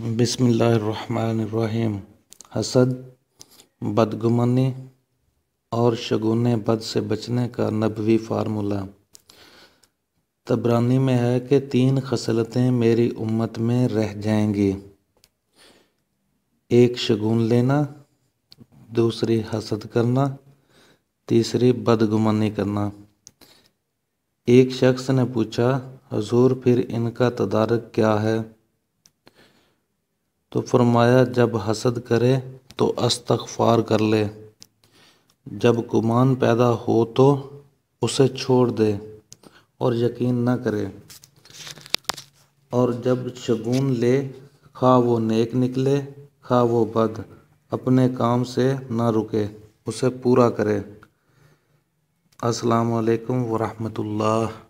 बसमीम हसद बदगुमानी और शगुन बद से बचने का नबवी फार्मूला तबरानी में है कि तीन खसलतें मेरी उम्मत में रह जाएंगी एक शगुन लेना दूसरी हसद करना तीसरी बदगुमानी करना एक शख्स ने पूछा हजूर फिर इनका तदारक क्या है तो फरमाया जब हसद करे तो अस्तगफार कर ले जब गुमान पैदा हो तो उसे छोड़ दे और यकीन न करे और जब शगुन ले खा वो नेक निकले खा वो बद अपने काम से ना रुके उसे पूरा करे अस्सलाम वालेकुम वरहमतुल्लाह